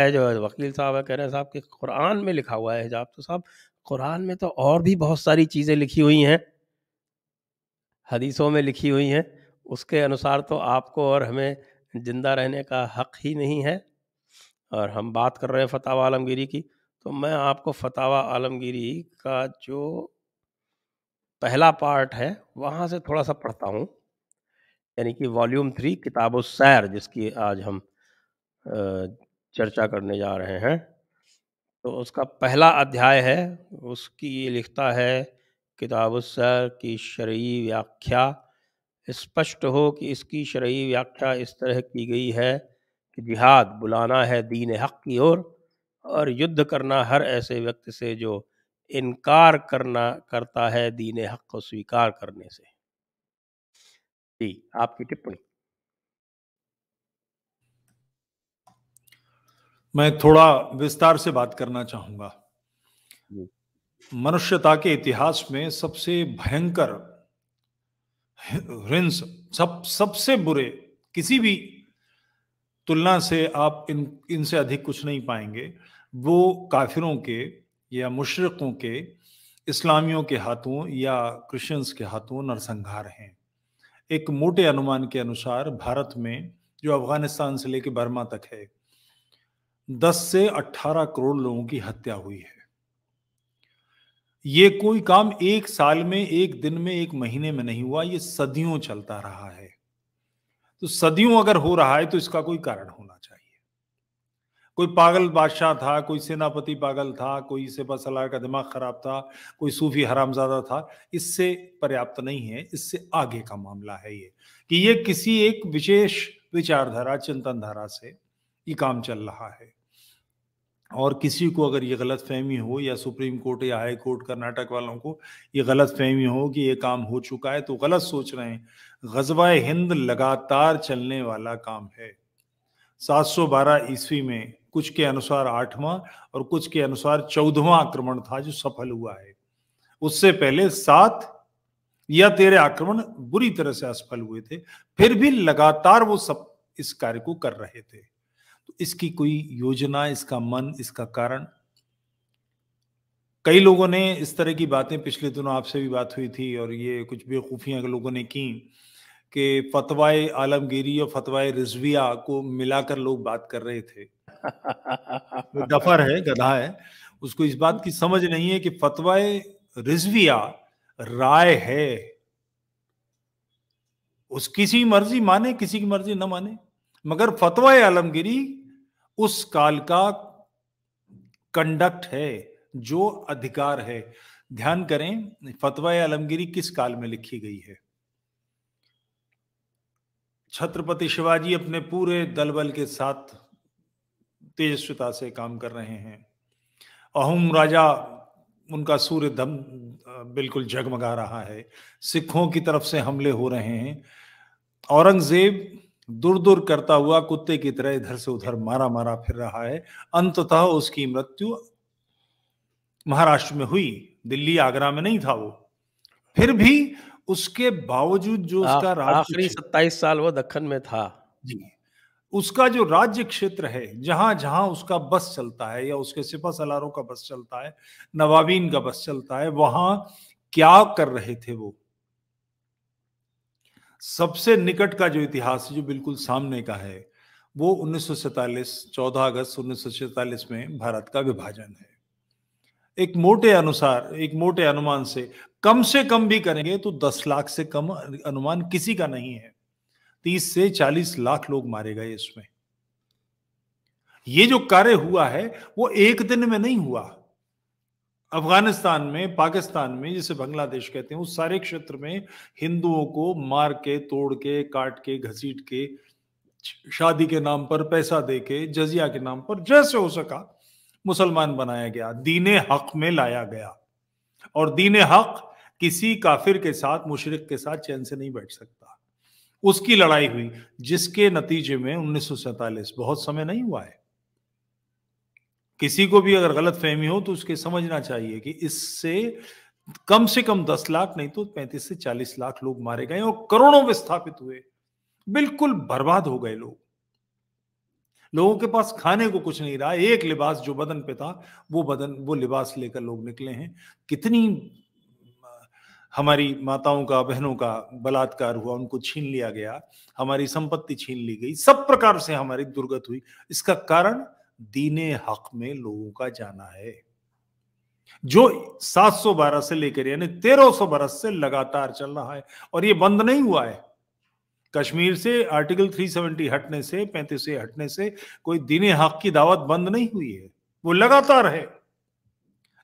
है जो वकील साहब है कह रहे हैं साहब कि कुरान में लिखा हुआ है हिजाब तो साहब कुरान में तो और भी बहुत सारी चीज़ें लिखी हुई हैं हदीसों में लिखी हुई हैं उसके अनुसार तो आपको और हमें ज़िंदा रहने का हक ही नहीं है और हम बात कर रहे हैं फतावा आलमगिरी की तो मैं आपको फतावा आलमगिरी का जो पहला पार्ट है वहाँ से थोड़ा सा पढ़ता हूँ यानी कि वॉल्यूम थ्री किताब सैर जिसकी आज हम चर्चा करने जा रहे हैं तो उसका पहला अध्याय है उसकी ये लिखता है किताब सर की शर्य व्याख्या स्पष्ट हो कि इसकी शर्य व्याख्या इस तरह की गई है कि जिहाद बुलाना है दीन हक़ की ओर और युद्ध करना हर ऐसे व्यक्ति से जो इनकार करना करता है दीन हक़ को स्वीकार करने से जी आपकी टिप्पणी मैं थोड़ा विस्तार से बात करना चाहूंगा मनुष्यता के इतिहास में सबसे भयंकर हिंस सब सबसे बुरे किसी भी तुलना से आप इन इनसे अधिक कुछ नहीं पाएंगे वो काफिरों के या मुशरकों के इस्लामियों के हाथों या क्रिश्चियंस के हाथों नरसंहार हैं एक मोटे अनुमान के अनुसार भारत में जो अफगानिस्तान से लेकर बर्मा तक है 10 से 18 करोड़ लोगों की हत्या हुई है ये कोई काम एक साल में एक दिन में एक महीने में नहीं हुआ ये सदियों चलता रहा है तो सदियों अगर हो रहा है तो इसका कोई कारण होना चाहिए कोई पागल बादशाह था कोई सेनापति पागल था कोई सेपा सलाह का दिमाग खराब था कोई सूफी हरामजादा था इससे पर्याप्त नहीं है इससे आगे का मामला है ये कि ये किसी एक विशेष विचारधारा चिंतन धारा से ये काम चल रहा है और किसी को अगर ये गलत फहमी हो या सुप्रीम कोर्ट या हाई कोर्ट कर्नाटक वालों को ये गलत फहमी हो कि ये काम हो चुका है तो गलत सोच रहे हैं गजबा हिंद लगातार चलने वाला काम है 712 ईस्वी में कुछ के अनुसार आठवां और कुछ के अनुसार चौदहवा आक्रमण था जो सफल हुआ है उससे पहले सात या तेरह आक्रमण बुरी तरह से असफल हुए थे फिर भी लगातार वो सब इस कार्य को कर रहे थे तो इसकी कोई योजना इसका मन इसका कारण कई लोगों ने इस तरह की बातें पिछले दिनों आपसे भी बात हुई थी और ये कुछ बेवकूफियां लोगों ने की कि फतवाए आलमगिरी और फतवाए रिजविया को मिलाकर लोग बात कर रहे थे दफर है गधा है उसको इस बात की समझ नहीं है कि फतवाए रिजविया राय है उस किसी मर्जी माने किसी की मर्जी ना माने मगर फतवा आलमगिरी उस काल का कंडक्ट है जो अधिकार है ध्यान करें फतवा आलमगिरी किस काल में लिखी गई है छत्रपति शिवाजी अपने पूरे दलबल के साथ तेजस्विता से काम कर रहे हैं अहोम राजा उनका सूर्य धम बिल्कुल जगमगा रहा है सिखों की तरफ से हमले हो रहे हैं औरंगजेब दूर दूर करता हुआ कुत्ते की तरह इधर से उधर मारा मारा फिर रहा है अंततः उसकी मृत्यु महाराष्ट्र में हुई दिल्ली आगरा में नहीं था वो फिर भी उसके बावजूद जो उसका आखिरी सत्ताईस साल वो दखन में था जी उसका जो राज्य क्षेत्र है जहां जहां उसका बस चलता है या उसके सिपा सलारों का बस चलता है नवाबीन का बस चलता है वहां क्या कर रहे थे वो सबसे निकट का जो इतिहास जो बिल्कुल सामने का है वो उन्नीस 14 अगस्त उन्नीस में भारत का विभाजन है एक मोटे अनुसार एक मोटे अनुमान से कम से कम भी करेंगे तो 10 लाख से कम अनुमान किसी का नहीं है 30 से 40 लाख लोग मारे गए इसमें ये जो कार्य हुआ है वो एक दिन में नहीं हुआ अफगानिस्तान में पाकिस्तान में जिसे बांग्लादेश कहते हैं उस सारे क्षेत्र में हिंदुओं को मार के तोड़ के काट के घसीट के शादी के नाम पर पैसा दे के जजिया के नाम पर जैसे हो सका मुसलमान बनाया गया दीन हक में लाया गया और दीन हक किसी काफिर के साथ मुशरक के साथ चैन से नहीं बैठ सकता उसकी लड़ाई हुई जिसके नतीजे में उन्नीस बहुत समय नहीं हुआ है किसी को भी अगर गलत फहमी हो तो उसके समझना चाहिए कि इससे कम से कम दस लाख नहीं तो पैंतीस से चालीस लाख लोग मारे गए और करोड़ों विस्थापित हुए बिल्कुल बर्बाद हो गए लोग लोगों के पास खाने को कुछ नहीं रहा एक लिबास जो बदन पे था वो बदन वो लिबास लेकर लोग निकले हैं कितनी हमारी माताओं का बहनों का बलात्कार हुआ उनको छीन लिया गया हमारी संपत्ति छीन ली गई सब प्रकार से हमारी दुर्गत हुई इसका कारण दीन हक में लोगों का जाना है जो सौ बारह से लेकर यानी तेरह सौ बरस से लगातार चल रहा है और ये बंद नहीं हुआ है कश्मीर से आर्टिकल 370 हटने से पैंतीस हटने से कोई दीन हक की दावत बंद नहीं हुई है वो लगातार है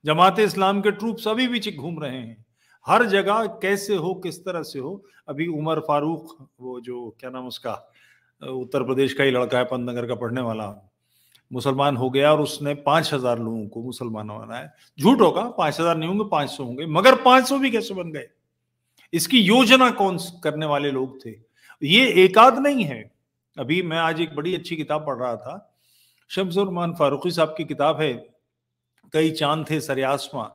जमात इस्लाम के ट्रूप अभी भी घूम रहे हैं हर जगह कैसे हो किस तरह से हो अभी उमर फारूक वो जो क्या नाम उसका उत्तर प्रदेश का ही लड़का है पंतनगर का पढ़ने वाला मुसलमान हो गया और उसने पांच हजार लोगों को मुसलमान बनाया झूठ होगा पांच हजार नहीं होंगे पांच सौ होंगे मगर पांच सौ भी कैसे बन गए इसकी योजना कौन करने वाले लोग थे ये एकाध नहीं है अभी मैं आज एक बड़ी अच्छी किताब पढ़ रहा था शमसुरमान फारूकी साहब की किताब है कई चांद थे सरयासमा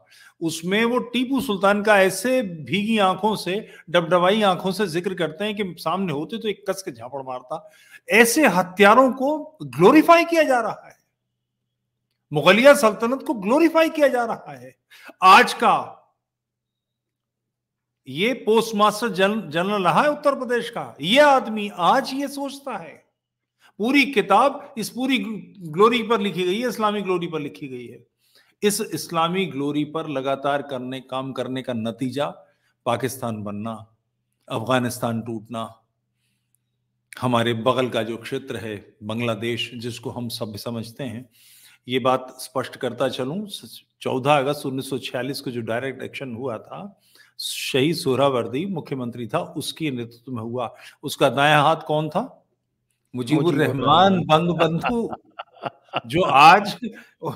उसमें वो टीपू सुल्तान का ऐसे भीगी आंखों से डबडबाई आंखों से जिक्र करते हैं कि सामने होते तो एक कस के झापड़ मारता ऐसे हथियारों को ग्लोरीफाई किया जा रहा है मुगलिया सल्तनत को ग्लोरीफाई किया जा रहा है आज का ये पोस्ट मास्टर जनरल जन रहा है उत्तर प्रदेश का ये आदमी आज ये सोचता है पूरी किताब इस पूरी ग्लोरी पर लिखी गई है इस्लामी ग्लोरी पर लिखी गई है इस इस्लामी ग्लोरी पर लगातार करने काम करने का नतीजा पाकिस्तान बनना अफगानिस्तान टूटना हमारे बगल का जो क्षेत्र है बांग्लादेश जिसको हम सब समझते हैं ये बात स्पष्ट करता चलूं 14 अगस्त 1946 को जो डायरेक्ट एक्शन हुआ था शहीद सोहरावर्दी मुख्यमंत्री था उसके नेतृत्व में हुआ उसका दाया हाथ कौन था मुजीबुर रहमान बंग बंधु जो आज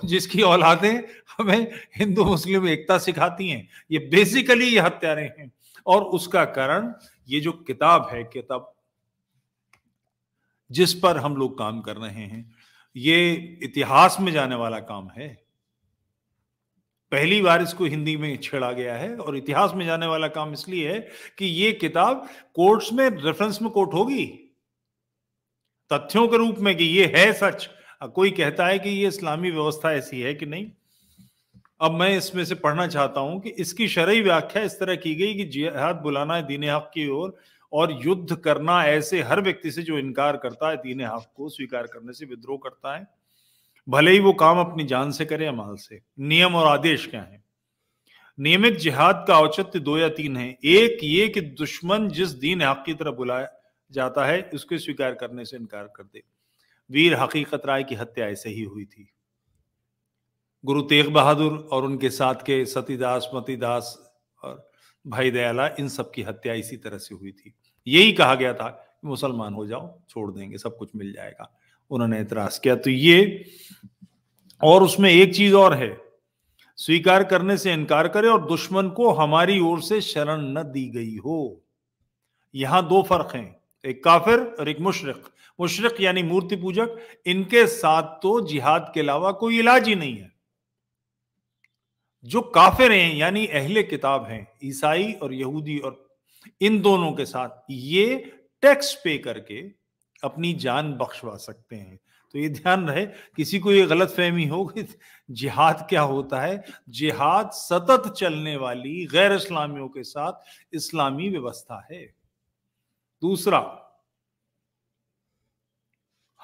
जिसकी औलादें हमें हिंदू मुस्लिम एकता सिखाती हैं ये बेसिकली ये हत्यारे हैं और उसका कारण ये जो किताब है किताब जिस पर हम लोग काम कर रहे हैं ये इतिहास में जाने वाला काम है पहली बार इसको हिंदी में छेड़ा गया है और इतिहास में जाने वाला काम इसलिए है कि ये किताब कोर्ट्स में रेफरेंस में कोर्ट होगी तथ्यों के रूप में कि ये है सच कोई कहता है कि ये इस्लामी व्यवस्था ऐसी है कि नहीं अब मैं इसमें से पढ़ना चाहता हूं कि इसकी शरय व्याख्या इस तरह की गई कि जिहाद बुलाना है दीन हक की ओर और, युद्ध करना ऐसे हर व्यक्ति से जो इनकार करता है दीन हक को स्वीकार करने से विद्रोह करता है भले ही वो काम अपनी जान से करे माल से नियम और आदेश क्या है नियमित जिहाद का औचित्य दो या तीन है एक ये कि दुश्मन जिस दीन हक की तरह बुलाया जाता है उसके स्वीकार करने से इनकार कर दे वीर हकीकत राय की हत्या ऐसे ही हुई थी गुरु तेग बहादुर और उनके साथ के सतीदास मतीदास और भाई दयाला इन सब की हत्या इसी तरह से हुई थी यही कहा गया था मुसलमान हो जाओ छोड़ देंगे सब कुछ मिल जाएगा उन्होंने एतराज किया तो ये और उसमें एक चीज और है स्वीकार करने से इनकार करे और दुश्मन को हमारी ओर से शरण न दी गई हो यहां दो फर्क हैं एक काफिर और एक मुशरक मुशरक यानी मूर्ति पूजक इनके साथ तो जिहाद के अलावा कोई इलाज ही नहीं है जो काफिर हैं यानी अहले किताब हैं ईसाई और यहूदी और इन दोनों के साथ ये टैक्स पे करके अपनी जान बख्शवा सकते हैं तो ये ध्यान रहे किसी को ये गलत फहमी हो कि जिहाद क्या होता है जिहाद सतत चलने वाली गैर इस्लामियों के साथ इस्लामी व्यवस्था है दूसरा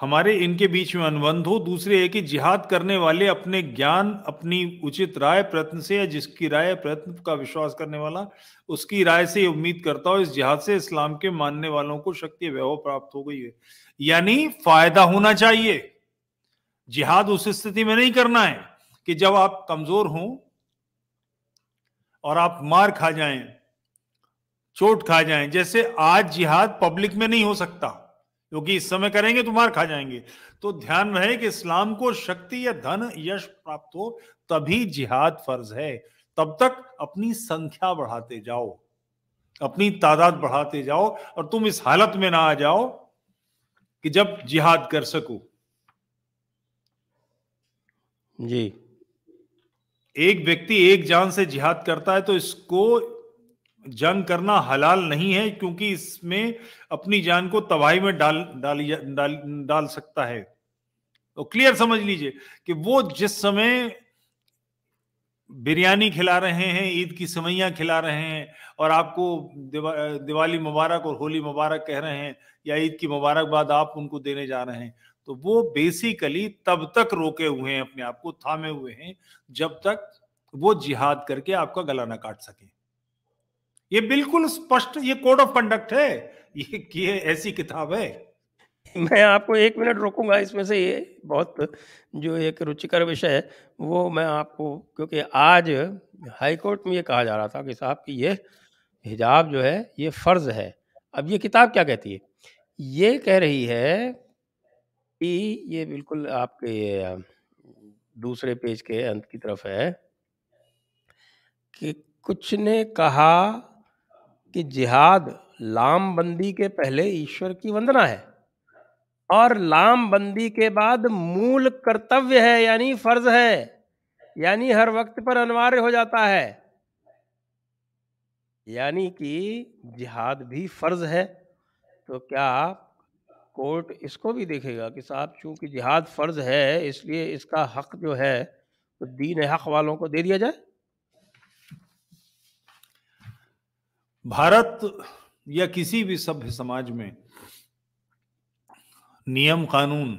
हमारे इनके बीच में अनुबंध हो दूसरे है कि जिहाद करने वाले अपने ज्ञान अपनी उचित राय प्रयत्न से या जिसकी राय प्रयत्न का विश्वास करने वाला उसकी राय से उम्मीद करता हो इस जिहाद से इस्लाम के मानने वालों को शक्ति वैभव प्राप्त हो गई है यानी फायदा होना चाहिए जिहाद उस स्थिति में नहीं करना है कि जब आप कमजोर हो और आप मार खा जाएं चोट खा जाएं जैसे आज जिहाद पब्लिक में नहीं हो सकता क्योंकि इस समय करेंगे तो मार खा जाएंगे तो ध्यान रहे कि इस्लाम को शक्ति या धन यश प्राप्त हो तभी जिहाद फर्ज है तब तक अपनी संख्या बढ़ाते जाओ अपनी तादाद बढ़ाते जाओ और तुम इस हालत में ना आ जाओ कि जब जिहाद कर सको जी एक व्यक्ति एक जान से जिहाद करता है तो इसको जंग करना हलाल नहीं है क्योंकि इसमें अपनी जान को तबाही में डाल डाली डाल डाल सकता है तो क्लियर समझ लीजिए कि वो जिस समय बिरयानी खिला रहे हैं ईद की सेवैया खिला रहे हैं और आपको दिवा, दिवाली मुबारक और होली मुबारक कह रहे हैं या ईद की मुबारकबाद आप उनको देने जा रहे हैं तो वो बेसिकली तब तक रोके हुए हैं अपने आप को थामे हुए हैं जब तक वो जिहाद करके आपका गला ना काट सके ये बिल्कुल स्पष्ट ये कोड ऑफ कंडक्ट है ये ये ऐसी किताब है मैं आपको एक मिनट रोकूंगा इसमें से ये बहुत जो एक रुचिकर विषय है वो मैं आपको क्योंकि आज हाईकोर्ट में ये कहा जा रहा था कि साहब कि ये हिजाब जो है ये फ़र्ज़ है अब ये किताब क्या कहती है ये कह रही है कि ये बिल्कुल आपके दूसरे पेज के अंत की तरफ है कि कुछ ने कहा कि जिहाद लामबंदी के पहले ईश्वर की वंदना है और लामबंदी के बाद मूल कर्तव्य है यानी फर्ज है यानी हर वक्त पर अनिवार्य हो जाता है यानी कि जिहाद भी फर्ज है तो क्या कोर्ट इसको भी देखेगा कि साहब चूंकि जिहाद फर्ज है इसलिए इसका हक जो है तो दीन हक वालों को दे दिया जाए भारत या किसी भी सभ्य समाज में नियम कानून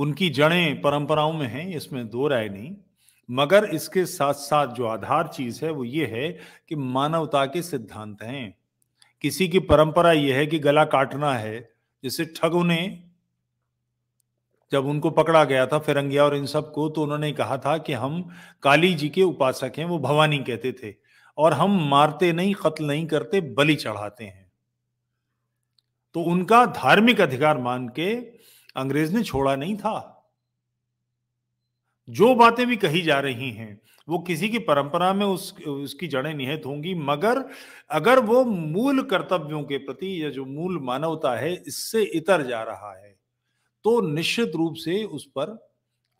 उनकी जड़ें परंपराओं में हैं इसमें दो राय नहीं मगर इसके साथ साथ जो आधार चीज है वो ये है कि मानवता के सिद्धांत हैं किसी की परंपरा यह है कि गला काटना है जैसे ठगों ने जब उनको पकड़ा गया था फिरंगिया और इन सब को तो उन्होंने कहा था कि हम काली जी के उपासक हैं वो भवानी कहते थे और हम मारते नहीं कत्ल नहीं करते बलि चढ़ाते हैं तो उनका धार्मिक अधिकार मान के अंग्रेज ने छोड़ा नहीं था जो बातें भी कही जा रही हैं वो किसी की परंपरा में उस उसकी जड़ें निहित होंगी मगर अगर वो मूल कर्तव्यों के प्रति या जो मूल मानवता है इससे इतर जा रहा है तो निश्चित रूप से उस पर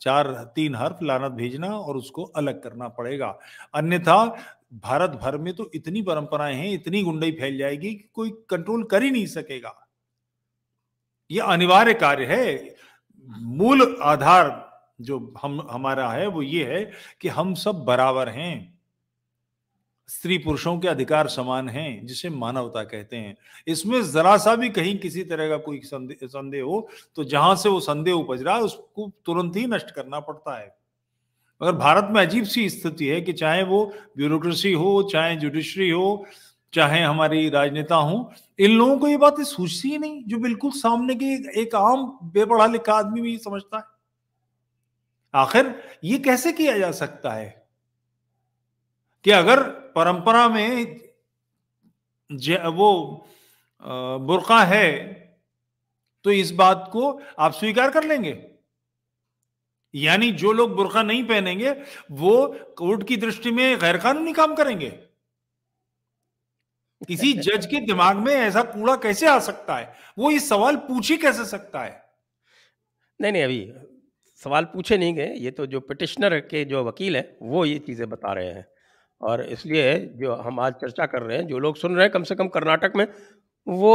चार तीन हर्फ लानत भेजना और उसको अलग करना पड़ेगा अन्यथा भारत भर में तो इतनी परंपराएं हैं इतनी गुंडई फैल जाएगी कि कोई कंट्रोल कर ही नहीं सकेगा यह अनिवार्य कार्य है मूल आधार जो हम हमारा है वो ये है कि हम सब बराबर हैं स्त्री पुरुषों के अधिकार समान हैं जिसे मानवता कहते हैं इसमें जरा सा भी कहीं किसी तरह का कोई संदेह संदेह हो तो जहां से वो संदेह उपज रहा है उसको तुरंत ही नष्ट करना पड़ता है मगर भारत में अजीब सी स्थिति है कि चाहे वो ब्यूरोक्रेसी हो चाहे जुडिशरी हो चाहे हमारी राजनेता हो इन लोगों को ये बातें सूझती ही नहीं जो बिल्कुल सामने के एक आम बेपढ़ा लिखा आदमी भी समझता है आखिर ये कैसे किया जा सकता है कि अगर परंपरा में वो बुरका है तो इस बात को आप स्वीकार कर लेंगे यानी जो लोग बुरका नहीं पहनेंगे वो कोर्ट की दृष्टि में गैरकानूनी काम करेंगे किसी जज के दिमाग में ऐसा कूड़ा कैसे आ सकता है वो ये सवाल पूछ ही कैसे सकता है नहीं नहीं अभी सवाल पूछे नहीं गए ये तो जो पिटिशनर के जो वकील है वो ये चीजें बता रहे हैं और इसलिए जो हम आज चर्चा कर रहे हैं जो लोग सुन रहे हैं कम से कम कर्नाटक में वो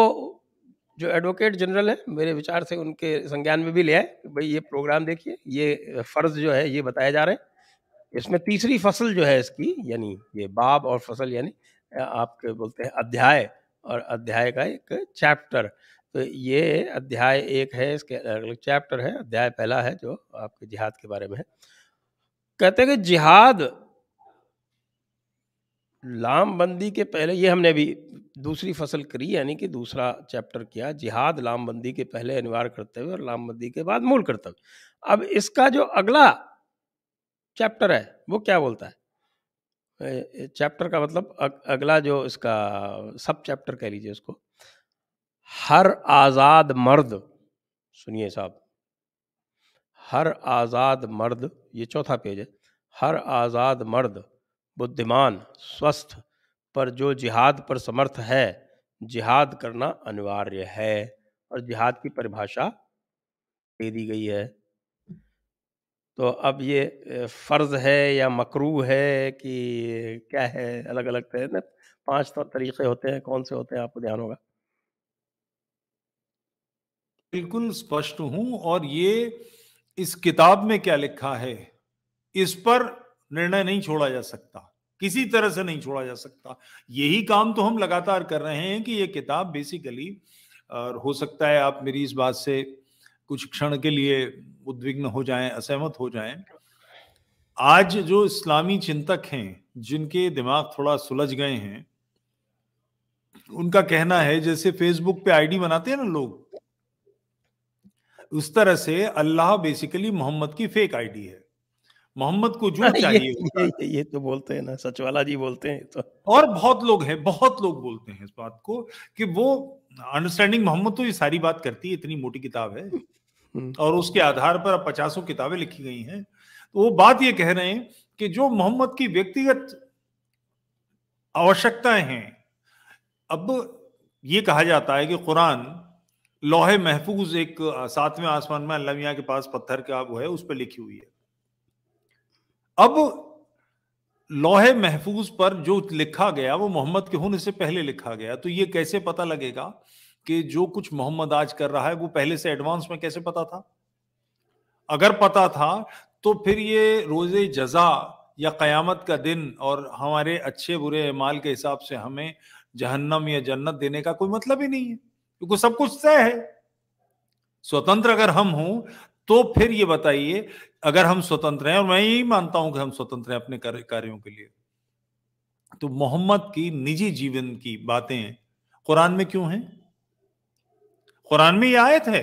जो एडवोकेट जनरल है मेरे विचार से उनके संज्ञान में भी ले आए कि भाई ये प्रोग्राम देखिए ये फ़र्ज जो है ये बताए जा रहे हैं इसमें तीसरी फसल जो है इसकी यानी ये बाब और फसल यानी आपके बोलते हैं अध्याय और अध्याय का एक चैप्टर तो ये अध्याय एक है इसके अलग अलग चैप्टर है अध्याय पहला है जो आपके जिहाद के बारे में है कहते हैं कि जिहाद लामबंदी के पहले ये हमने अभी दूसरी फसल करी यानी कि दूसरा चैप्टर किया जिहाद लामबंदी के पहले अनिवार्य कर्तव्य और लामबंदी के बाद मूल कर्तव्य अब इसका जो अगला चैप्टर है वो क्या बोलता है चैप्टर का मतलब अगला जो इसका सब चैप्टर कह लीजिए उसको हर आज़ाद मर्द सुनिए साहब हर आज़ाद मर्द ये चौथा पेज है हर आज़ाद मर्द बुद्धिमान स्वस्थ पर जो जिहाद पर समर्थ है जिहाद करना अनिवार्य है और जिहाद की परिभाषा दे दी गई है तो अब ये फ़र्ज़ है या मकरू है कि क्या है अलग अलग तरह तो ना पाँच तो तरीक़े होते हैं कौन से होते हैं आपको ध्यान होगा बिल्कुल स्पष्ट हूँ और ये इस किताब में क्या लिखा है इस पर निर्णय नहीं छोड़ा जा सकता किसी तरह से नहीं छोड़ा जा सकता यही काम तो हम लगातार कर रहे हैं कि ये किताब बेसिकली और हो सकता है आप मेरी इस बात से कुछ क्षण के लिए उद्विग्न हो जाएं असहमत हो जाएं आज जो इस्लामी चिंतक हैं जिनके दिमाग थोड़ा सुलझ गए हैं उनका कहना है जैसे फेसबुक पे आईडी बनाते हैं ना लोग उस तरह से अल्लाह बेसिकली मोहम्मद की फेक आईडी है मोहम्मद को जो चाहिए ये, ये, ये तो बोलते हैं ना सचवाला जी बोलते हैं तो और बहुत लोग हैं बहुत लोग बोलते हैं इस बात को कि वो अंडरस्टैंडिंग मोहम्मद तो ये सारी बात करती है इतनी मोटी किताब है हम्म। और उसके आधार पर अब पचासों किताबें लिखी गई हैं तो वो बात ये कह रहे हैं कि जो मोहम्मद की व्यक्तिगत आवश्यकताएं हैं अब ये कहा जाता है कि कुरान लोहे महफूज एक सातवें आसमान में अल्लाह के पास पत्थर का वो है उस पर लिखी हुई है अब लोहे महफूज पर जो लिखा गया वो मोहम्मद के होने से पहले लिखा गया तो ये कैसे पता लगेगा कि जो कुछ मोहम्मद आज कर रहा है वो पहले से एडवांस में कैसे पता था अगर पता था तो फिर ये रोज़े जजा या क़यामत का दिन और हमारे अच्छे बुरे अमाल के हिसाब से हमें जहन्नम या जन्नत देने का कोई मतलब ही नहीं है क्योंकि सब कुछ तय है स्वतंत्र अगर हम हों तो फिर ये बताइए अगर हम स्वतंत्र हैं और मैं यही मानता हूं कि हम स्वतंत्र हैं अपने कार्यों के लिए तो मोहम्मद की निजी जीवन की बातें कुरान में क्यों हैं कुरान में ये आयत है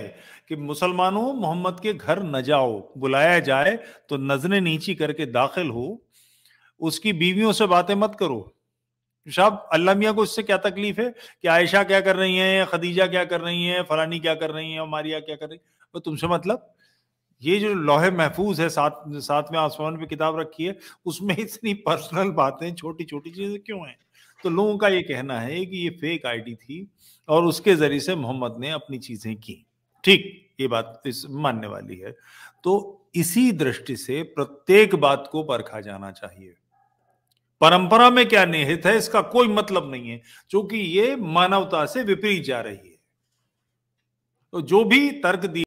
कि मुसलमानों मोहम्मद के घर न जाओ बुलाया जाए तो नजरें नीची करके दाखिल हो उसकी बीवियों से बातें मत करो साहब अल्लाह मिया को इससे क्या तकलीफ है कि आयशा क्या कर रही है खदीजा क्या कर रही हैं फलानी क्या कर रही है मारिया क्या कर रही है तुमसे मतलब ये जो लोहे महफूज है साथ साथ में आसमान पे किताब रखी है उसमें इतनी पर्सनल बातें छोटी छोटी चीजें क्यों हैं तो लोगों का ये कहना है कि ये फेक आईडी थी और उसके जरिए से मोहम्मद ने अपनी चीजें की ठीक ये बात इस मानने वाली है तो इसी दृष्टि से प्रत्येक बात को परखा जाना चाहिए परंपरा में क्या निहित है इसका कोई मतलब नहीं है क्योंकि ये मानवता से विपरीत जा रही है तो जो भी तर्क दिया